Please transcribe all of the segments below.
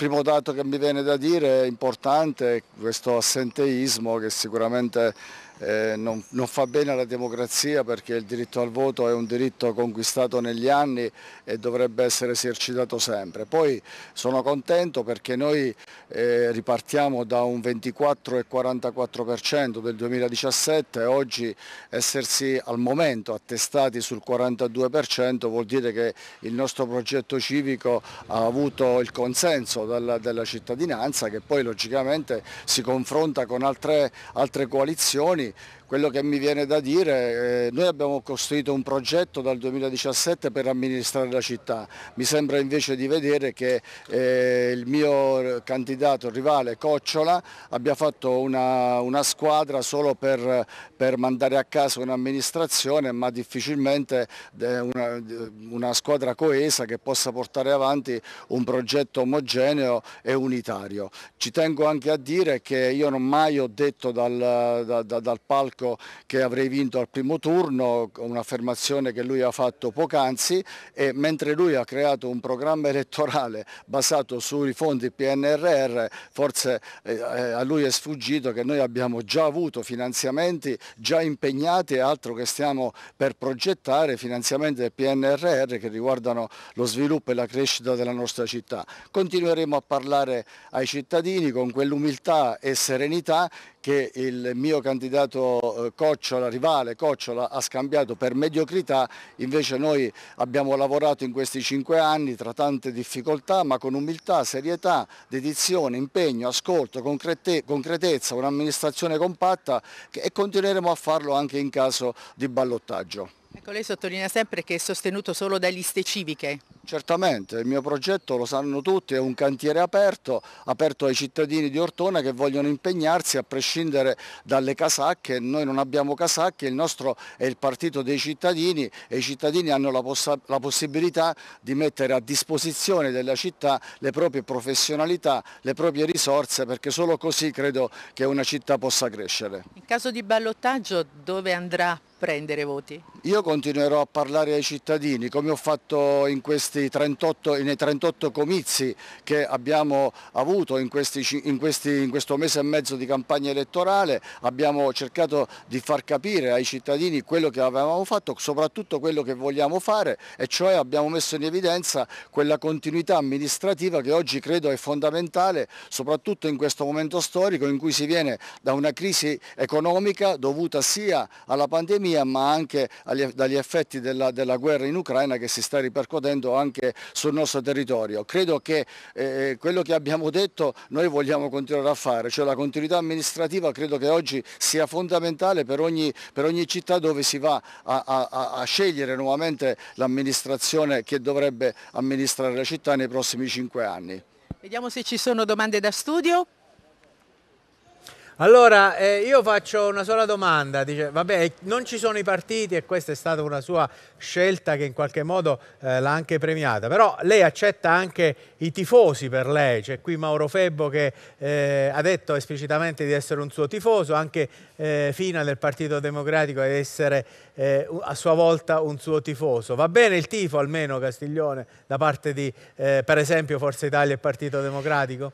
primo dato che mi viene da dire è importante questo assenteismo che sicuramente eh, non, non, fa bene alla democrazia perché il diritto al voto è un diritto conquistato negli anni e dovrebbe essere esercitato sempre. Poi sono contento perché noi eh, ripartiamo da un 24,44% del 2017 e oggi essersi al momento attestati sul 42% vuol dire che il nostro progetto civico ha avuto il consenso della, dalla cittadinanza che poi logicamente si confronta con altre, altre coalizioni quello che mi viene da dire, eh, noi abbiamo costruito un progetto dal 2017 per amministrare la città, mi sembra invece di vedere che eh, il mio candidato rivale Cocciola abbia fatto una, una squadra solo per, per, mandare a casa un'amministrazione ma difficilmente eh, una, una squadra coesa che possa portare avanti un progetto omogeneo e unitario. Ci tengo anche a dire che io non mai ho detto dal, da, da, dal palco Berlusco che avrei vinto al primo turno, un'affermazione che lui ha fatto poc'anzi e mentre lui ha creato un programma elettorale basato sui fondi PNRR, forse eh, eh, a lui è sfuggito che noi abbiamo già avuto finanziamenti già impegnati e altro che stiamo per progettare, finanziamenti del PNRR che riguardano lo sviluppo e la crescita della nostra città. Continueremo a parlare ai cittadini con quell'umiltà e serenità che il mio candidato eh, Cocciola, rivale Cocciola, ha scambiato per mediocrità, invece noi abbiamo lavorato in questi cinque anni tra tante difficoltà, ma con umiltà, serietà, dedizione, impegno, ascolto, concrete, concretezza, un'amministrazione compatta e continueremo a farlo anche in caso di ballottaggio. Ecco, lei sottolinea sempre che è sostenuto solo da liste civiche. Certamente, il mio progetto lo sanno tutti, è un cantiere aperto, aperto ai cittadini di Ortona che vogliono impegnarsi a prescindere dalle casacche, noi non abbiamo casacche, il nostro è il partito dei cittadini e i cittadini hanno la, poss la possibilità di mettere a disposizione della città le proprie professionalità, le proprie risorse perché solo così credo che una città possa crescere. In caso di ballottaggio dove andrà a prendere voti? Io continuerò a parlare ai cittadini come ho fatto in questi 38, nei 38 comizi che abbiamo avuto in, questi, in, questi, in, questo mese e mezzo di campagna elettorale, abbiamo cercato di far capire ai cittadini quello che avevamo fatto, soprattutto quello che vogliamo fare e cioè abbiamo messo in evidenza quella continuità amministrativa che oggi credo è fondamentale soprattutto in questo momento storico in cui si viene da una crisi economica dovuta sia alla pandemia ma anche dagli effetti della, della, guerra in Ucraina che si sta ripercuotendo anche sul nostro territorio. Credo che eh, eh, quello che abbiamo detto noi vogliamo continuare a fare, cioè la continuità amministrativa credo che oggi sia fondamentale per ogni, per ogni città dove si va a, a, a scegliere nuovamente l'amministrazione che dovrebbe amministrare la città nei prossimi cinque anni. Vediamo se ci sono domande da studio. Allora, eh, io faccio una sola domanda, dice, vabbè, non ci sono i partiti e questa è stata una sua scelta che in qualche modo eh, l'ha anche premiata, però lei accetta anche i tifosi per lei, c'è qui Mauro Febbo che eh, ha detto esplicitamente di essere un suo tifoso, anche eh, Fina del Partito Democratico di essere eh, a sua volta un suo tifoso. Va bene il tifo almeno Castiglione da parte di, eh, per esempio, Forza Italia e Partito Democratico?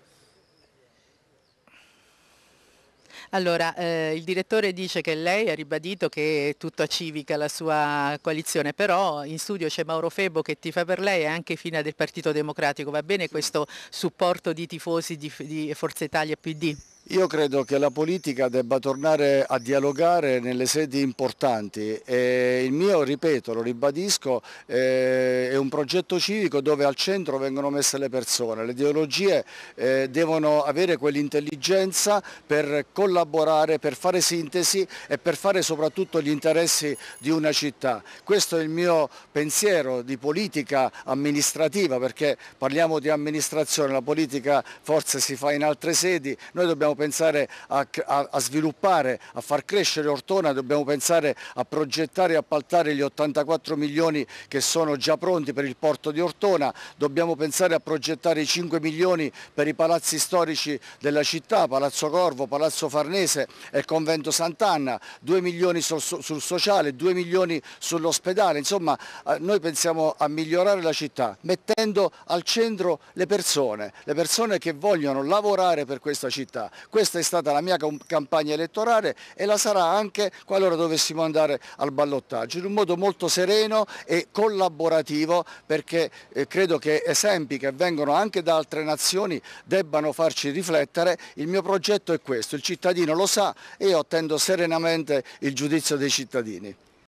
Allora, eh, il direttore dice che lei ha ribadito che è tutta civica la sua coalizione, però in studio c'è Mauro Febo che tifa per lei e anche fine del Partito Democratico. Va bene questo supporto di tifosi di, di Forza Italia e PD? Io credo che la politica debba tornare a dialogare nelle sedi importanti e il mio, ripeto, lo ribadisco, eh, è un progetto civico dove al centro vengono messe le persone, le ideologie eh, devono avere quell'intelligenza per collaborare, per fare sintesi e per fare soprattutto gli interessi di una città. Questo è il mio pensiero di politica amministrativa perché parliamo di amministrazione, la politica forse si fa in altre sedi, noi dobbiamo pensare a, a, a, sviluppare, a far crescere Ortona, dobbiamo pensare a progettare e appaltare gli 84 milioni che sono già pronti per il porto di Ortona, dobbiamo pensare a progettare i 5 milioni per i palazzi storici della città, Palazzo Corvo, Palazzo Farnese e Convento Sant'Anna, 2 milioni sul, sul sociale, 2 milioni sull'ospedale, insomma noi pensiamo a migliorare la città mettendo al centro le persone, le persone che vogliono lavorare per questa città, questa è stata la mia campagna elettorale e la sarà anche qualora dovessimo andare al ballottaggio, in un modo molto sereno e collaborativo perché eh, credo che esempi che vengono anche da altre nazioni debbano farci riflettere. Il mio progetto è questo, il cittadino lo sa e io attendo serenamente il giudizio dei cittadini.